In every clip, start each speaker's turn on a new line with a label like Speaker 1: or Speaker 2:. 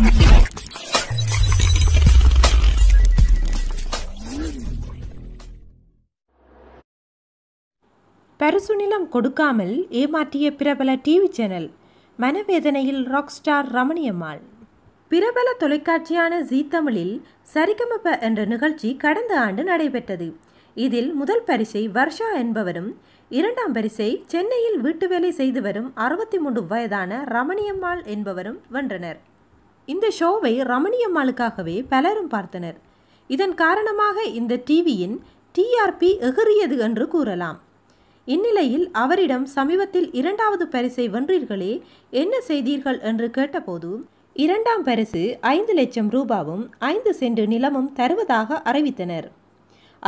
Speaker 1: நிலம் கொடுக்காமல் ஏமாற்றிய பிரபல டிவி சேனல் மனவேதனையில் ராக் ஸ்டார் ரமணியம்மாள் பிரபல தொலைக்காட்சியான ஜீ தமிழில் சரிகமப என்ற நிகழ்ச்சி கடந்த ஆண்டு நடைபெற்றது இதில் முதல் பரிசை வர்ஷா என்பவரும் இரண்டாம் பரிசை சென்னையில் வீட்டு வேலை செய்து வரும் அறுபத்தி மூன்று வயதான ரமணியம்மாள் என்பவரும் வென்றனர் இந்த ஷோவை ரமணியம்மாளுக்காகவே பலரும் பார்த்தனர் இதன் காரணமாக இந்த டிவியின் டிஆர்பி எகிறியது என்று கூறலாம் இந்நிலையில் அவரிடம் சமீபத்தில் இரண்டாவது பரிசை வென்றீர்களே என்ன செய்தீர்கள் என்று கேட்டபோது இரண்டாம் பரிசு ஐந்து லட்சம் ரூபாவும் ஐந்து சென்ட் நிலமும் தருவதாக அறிவித்தனர்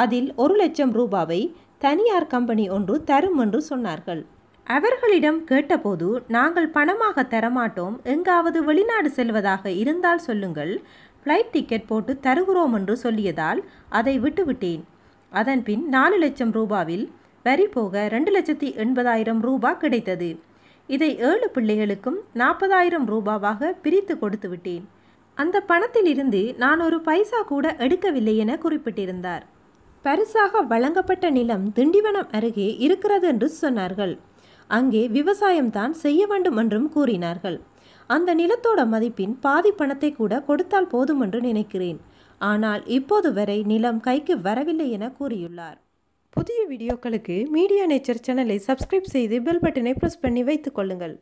Speaker 1: அதில் ஒரு லட்சம் ரூபாவை தனியார் கம்பெனி ஒன்று தரும் என்று சொன்னார்கள் அவர்களிடம் கேட்டபோது நாங்கள் பணமாக தரமாட்டோம் எங்காவது வெளிநாடு செல்வதாக இருந்தால் சொல்லுங்கள் ஃப்ளைட் டிக்கெட் போட்டு தருகிறோம் என்று சொல்லியதால் அதை விட்டுவிட்டேன் அதன்பின் நாலு லட்சம் ரூபாவில் வரி போக ரெண்டு லட்சத்தி எண்பதாயிரம் ரூபா கிடைத்தது இதை ஏழு பிள்ளைகளுக்கும் நாற்பதாயிரம் ரூபாவாக பிரித்து கொடுத்து விட்டேன் அந்த பணத்திலிருந்து நான் ஒரு பைசா கூட எடுக்கவில்லை என குறிப்பிட்டிருந்தார் பரிசாக வழங்கப்பட்ட நிலம் திண்டிவனம் அருகே இருக்கிறது என்று சொன்னார்கள் அங்கே விவசாயம்தான் செய்ய வேண்டும் என்றும் கூறினார்கள் அந்த நிலத்தோட மதிப்பின் பாதி பணத்தை கூட கொடுத்தால் போதும் என்று நினைக்கிறேன் ஆனால் இப்போது வரை நிலம் கைக்கு வரவில்லை என கூறியுள்ளார் புதிய வீடியோக்களுக்கு மீடியா நேச்சர் சேனலை சப்ஸ்கிரைப் செய்து பெல் பட்டனை ப்ரெஸ் பண்ணி வைத்துக் கொள்ளுங்கள்